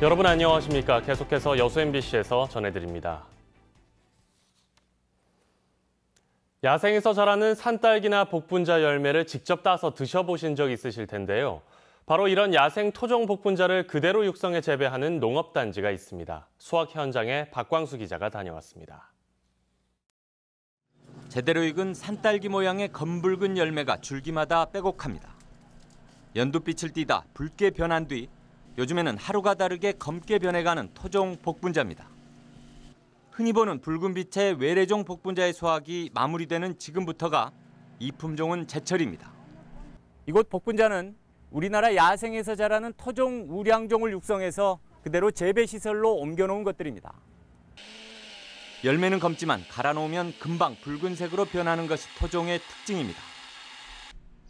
여러분 안녕하십니까? 계속해서 여수 MBC에서 전해드립니다. 야생에서 자라는 산딸기나 복분자 열매를 직접 따서 드셔보신 적 있으실 텐데요. 바로 이런 야생 토종 복분자를 그대로 육성해 재배하는 농업단지가 있습니다. 수확 현장에 박광수 기자가 다녀왔습니다. 제대로 익은 산딸기 모양의 검붉은 열매가 줄기마다 빼곡합니다. 연두빛을 띠다 붉게 변한 뒤 요즘에는 하루가 다르게 검게 변해가는 토종 복분자입니다. 흔히 보는 붉은 빛의 외래종 복분자의 수확이 마무리되는 지금부터가 이 품종은 제철입니다. 이곳 복분자는 우리나라 야생에서 자라는 토종 우량종을 육성해서 그대로 재배 시설로 옮겨놓은 것들입니다. 열매는 검지만 갈아놓으면 금방 붉은색으로 변하는 것이 토종의 특징입니다.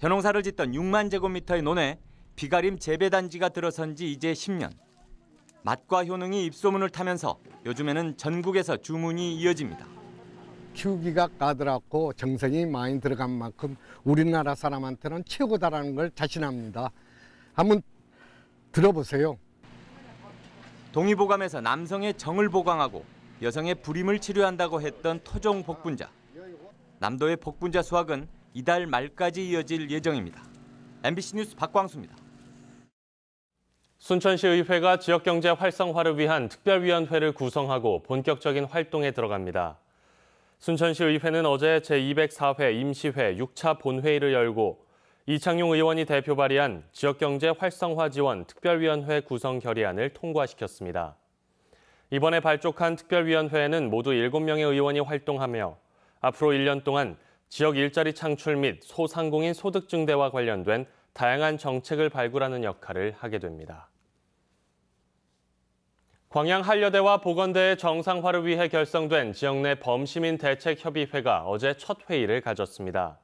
벼농사를 짓던 6만 제곱미터의 논에 비가림 재배단지가 들어선 지 이제 10년. 맛과 효능이 입소문을 타면서 요즘에는 전국에서 주문이 이어집니다. 키우기가 까다롭고 정성이 많이 들어간 만큼 우리나라 사람한테는 최고다라는 걸 자신합니다. 한번 들어보세요. 동의보감에서 남성의 정을 보강하고 여성의 불임을 치료한다고 했던 토종 복분자. 남도의 복분자 수확은 이달 말까지 이어질 예정입니다. MBC 뉴스 박광수입니다. 순천시의회가 지역경제 활성화를 위한 특별위원회를 구성하고 본격적인 활동에 들어갑니다. 순천시의회는 어제 제204회 임시회 6차 본회의를 열고 이창용 의원이 대표 발의한 지역경제 활성화 지원 특별위원회 구성 결의안을 통과시켰습니다. 이번에 발족한 특별위원회에는 모두 7명의 의원이 활동하며 앞으로 1년 동안 지역 일자리 창출 및 소상공인 소득 증대와 관련된 다양한 정책을 발굴하는 역할을 하게 됩니다. 광양 한려대와 보건대의 정상화를 위해 결성된 지역 내 범시민 대책협의회가 어제 첫 회의를 가졌습니다.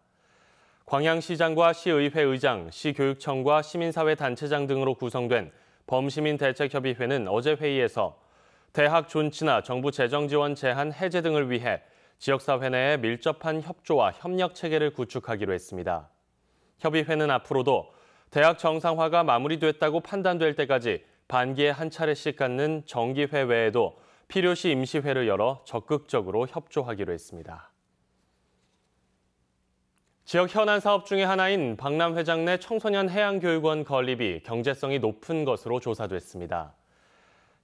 광양시장과 시의회 의장, 시교육청과 시민사회단체장 등으로 구성된 범시민 대책협의회는 어제 회의에서 대학 존치나 정부 재정 지원 제한 해제 등을 위해 지역사회 내에 밀접한 협조와 협력 체계를 구축하기로 했습니다. 협의회는 앞으로도 대학 정상화가 마무리됐다고 판단될 때까지 반기에 한 차례씩 갖는 정기회 외에도 필요시 임시회를 열어 적극적으로 협조하기로 했습니다. 지역 현안 사업 중의 하나인 박남 회장 내 청소년 해양교육원 건립이 경제성이 높은 것으로 조사됐습니다.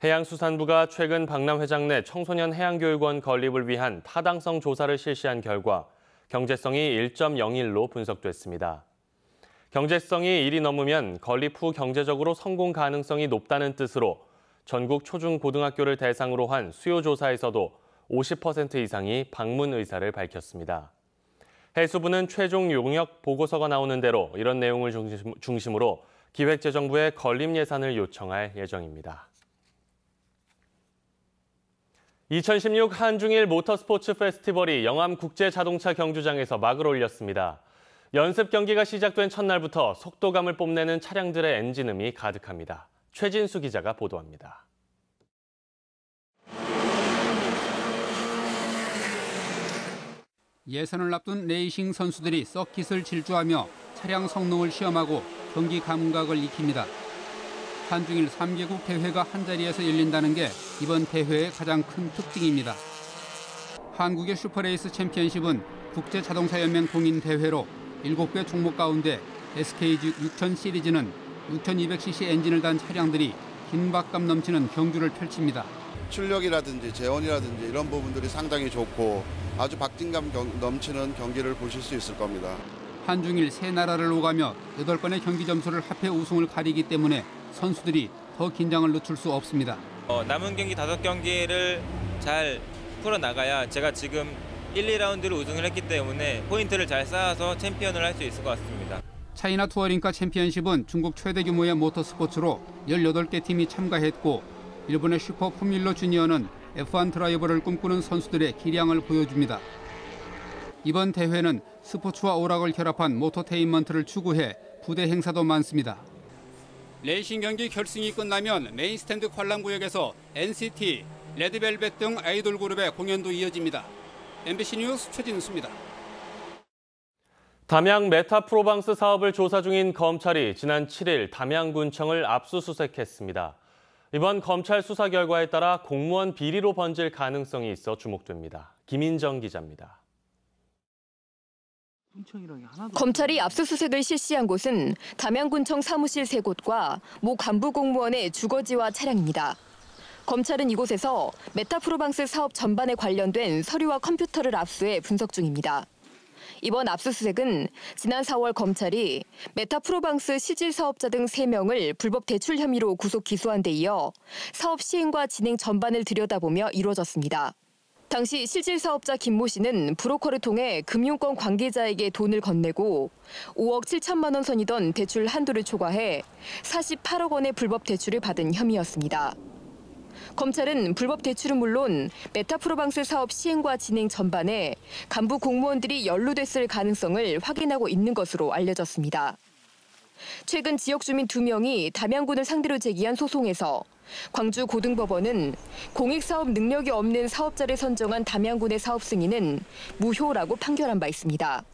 해양수산부가 최근 박남 회장 내 청소년 해양교육원 건립을 위한 타당성 조사를 실시한 결과 경제성이 1.01로 분석됐습니다. 경제성이 1이 넘으면 건립 후 경제적으로 성공 가능성이 높다는 뜻으로 전국 초중고등학교를 대상으로 한 수요조사에서도 50% 이상이 방문 의사를 밝혔습니다. 해수부는 최종 용역 보고서가 나오는 대로 이런 내용을 중심으로 기획재정부에 건립 예산을 요청할 예정입니다. 2016 한중일 모터스포츠 페스티벌이 영암 국제자동차 경주장에서 막을 올렸습니다. 연습 경기가 시작된 첫날부터 속도감을 뽐내는 차량들의 엔진음이 가득합니다. 최진수 기자가 보도합니다. 예선을 앞둔 레이싱 선수들이 서킷을 질주하며 차량 성능을 시험하고 경기 감각을 익힙니다. 한중일 3개국 대회가 한자리에서 열린다는 게 이번 대회의 가장 큰 특징입니다. 한국의 슈퍼레이스 챔피언십은 국제자동차연맹 공인 대회로 7개 종목 가운데 SKG 6000 시리즈는 6200cc 엔진을 단 차량들이 긴박감 넘치는 경주를 펼칩니다. 출력이라든지 재원이라든지 이런 부분들이 상당히 좋고 아주 박진감 넘치는 경기를 보실 수 있을 겁니다. 한중일 세 나라를 오가며 8번의 경기 점수를 합해 우승을 가리기 때문에 선수들이 더 긴장을 늦출 수 없습니다. 어, 남은 경기 5경기를 잘 풀어나가야 제가 지금 1, 2라운드로 우승을 했기 때문에 포인트를 잘 쌓아서 챔피언을 할 수 있을 것 같습니다. 차이나 투어링카 챔피언십은 중국 최대 규모의 모터스포츠로 18개 팀이 참가했고 일본의 슈퍼 포뮬러 주니어는 F1 드라이버를 꿈꾸는 선수들의 기량을 보여줍니다. 이번 대회는 스포츠와 오락을 결합한 모터테인먼트를 추구해 부대 행사도 많습니다. 레이싱 경기 결승이 끝나면 메인 스탠드 관람 구역에서 NCT, 레드벨벳 등 아이돌 그룹의 공연도 이어집니다. MBC 뉴스 최진수입니다. 담양 메타프로방스 사업을 조사 중인 검찰이 지난 7일 담양군청을 압수수색했습니다. 이번 검찰 수사 결과에 따라 공무원 비리로 번질 가능성이 있어 주목됩니다. 김인정 기자입니다. 검찰이 압수수색을 실시한 곳은 담양군청 사무실 3곳과 모 간부 공무원의 주거지와 차량입니다. 검찰은 이곳에서 메타프로방스 사업 전반에 관련된 서류와 컴퓨터를 압수해 분석 중입니다. 이번 압수수색은 지난 4월 검찰이 메타프로방스 시질 사업자 등 3명을 불법 대출 혐의로 구속 기소한 데 이어 사업 시행과 진행 전반을 들여다보며 이루어졌습니다. 당시 실질 사업자 김 모 씨는 브로커를 통해 금융권 관계자에게 돈을 건네고 5억 7천만 원 선이던 대출 한도를 초과해 48억 원의 불법 대출을 받은 혐의였습니다. 검찰은 불법 대출은 물론 메타프로방스 사업 시행과 진행 전반에 간부 공무원들이 연루됐을 가능성을 확인하고 있는 것으로 알려졌습니다. 최근 지역 주민 2명이 담양군을 상대로 제기한 소송에서 광주 고등법원은 공익사업 능력이 없는 사업자를 선정한 담양군의 사업 승인은 무효라고 판결한 바 있습니다.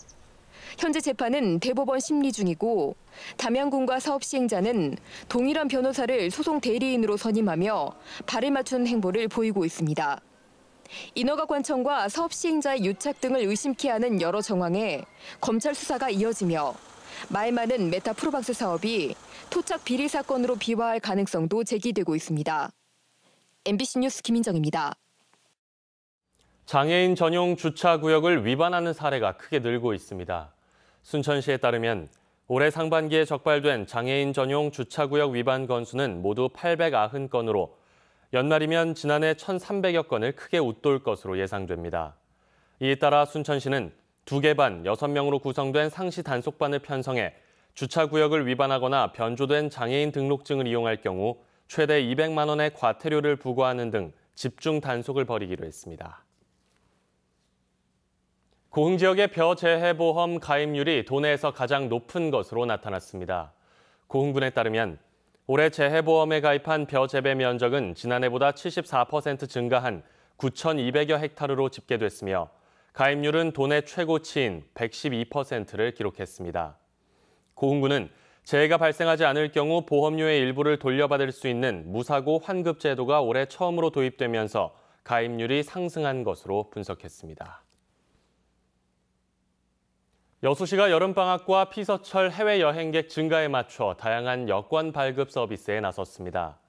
현재 재판은 대법원 심리 중이고 담양군과 사업 시행자는 동일한 변호사를 소송 대리인으로 선임하며 발을 맞춘 행보를 보이고 있습니다. 인허가 관청과 사업 시행자의 유착 등을 의심케 하는 여러 정황에 검찰 수사가 이어지며 말 많은 메타 프로박스 사업이 토착 비리 사건으로 비화할 가능성도 제기되고 있습니다. MBC 뉴스 김인정입니다. 장애인 전용 주차 구역을 위반하는 사례가 크게 늘고 있습니다. 순천시에 따르면 올해 상반기에 적발된 장애인 전용 주차구역 위반 건수는 모두 890건으로 연말이면 지난해 1,300여 건을 크게 웃돌 것으로 예상됩니다. 이에 따라 순천시는 2개 반 6명으로 구성된 상시 단속반을 편성해 주차구역을 위반하거나 변조된 장애인 등록증을 이용할 경우 최대 200만 원의 과태료를 부과하는 등 집중 단속을 벌이기로 했습니다. 고흥 지역의 벼 재해보험 가입률이 도내에서 가장 높은 것으로 나타났습니다. 고흥군에 따르면 올해 재해보험에 가입한 벼 재배 면적은 지난해보다 74% 증가한 9,200여 헥타르로 집계됐으며 가입률은 도내 최고치인 112%를 기록했습니다. 고흥군은 재해가 발생하지 않을 경우 보험료의 일부를 돌려받을 수 있는 무사고 환급 제도가 올해 처음으로 도입되면서 가입률이 상승한 것으로 분석했습니다. 여수시가 여름방학과 피서철 해외여행객 증가에 맞춰 다양한 여권 발급 서비스에 나섰습니다.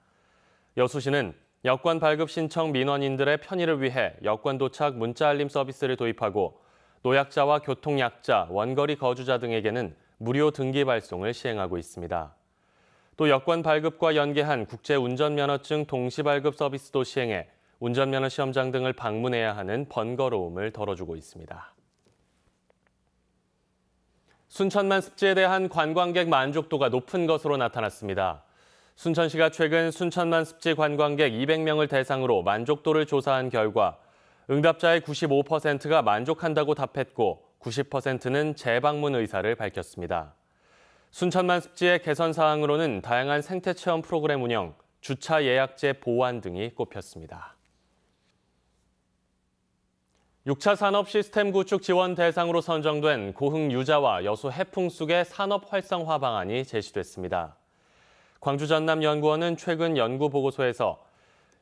여수시는 여권 발급 신청 민원인들의 편의를 위해 여권 도착 문자 알림 서비스를 도입하고 노약자와 교통약자, 원거리 거주자 등에게는 무료 등기 발송을 시행하고 있습니다. 또 여권 발급과 연계한 국제 운전면허증 동시 발급 서비스도 시행해 운전면허 시험장 등을 방문해야 하는 번거로움을 덜어주고 있습니다. 순천만 습지에 대한 관광객 만족도가 높은 것으로 나타났습니다. 순천시가 최근 순천만 습지 관광객 200명을 대상으로 만족도를 조사한 결과 응답자의 95%가 만족한다고 답했고 90%는 재방문 의사를 밝혔습니다. 순천만 습지의 개선 사항으로는 다양한 생태 체험 프로그램 운영, 주차 예약제 보완 등이 꼽혔습니다. 6차 산업 시스템 구축 지원 대상으로 선정된 고흥 유자와 여수 해풍 쑥의 산업 활성화 방안이 제시됐습니다. 광주 전남 연구원은 최근 연구 보고서에서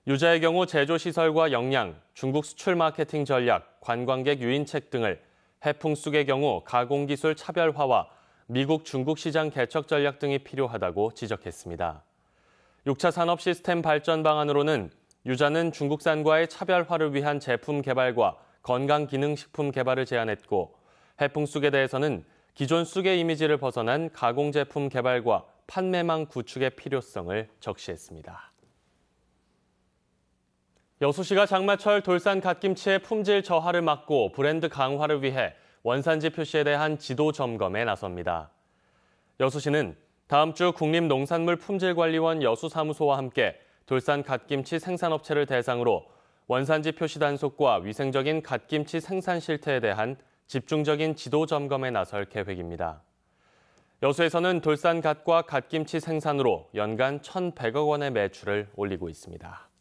유자의 경우 제조 시설과 역량, 중국 수출 마케팅 전략, 관광객 유인책 등을 해풍 쑥의 경우 가공 기술 차별화와 미국 중국 시장 개척 전략 등이 필요하다고 지적했습니다. 6차 산업 시스템 발전 방안으로는 유자는 중국산과의 차별화를 위한 제품 개발과 건강기능식품 개발을 제안했고 해풍 쑥에 대해서는 기존 쑥의 이미지를 벗어난 가공 제품 개발과 판매망 구축의 필요성을 적시했습니다. 여수시가 장마철 돌산 갓김치의 품질 저하를 막고 브랜드 강화를 위해 원산지 표시에 대한 지도 점검에 나섭니다. 여수시는 다음 주 국립농산물품질관리원 여수사무소와 함께 돌산 갓김치 생산업체를 대상으로 원산지 표시 단속과 위생적인 갓김치 생산 실태에 대한 집중적인 지도 점검에 나설 계획입니다. 여수에서는 돌산갓과 갓김치 생산으로 연간 1,100억 원의 매출을 올리고 있습니다.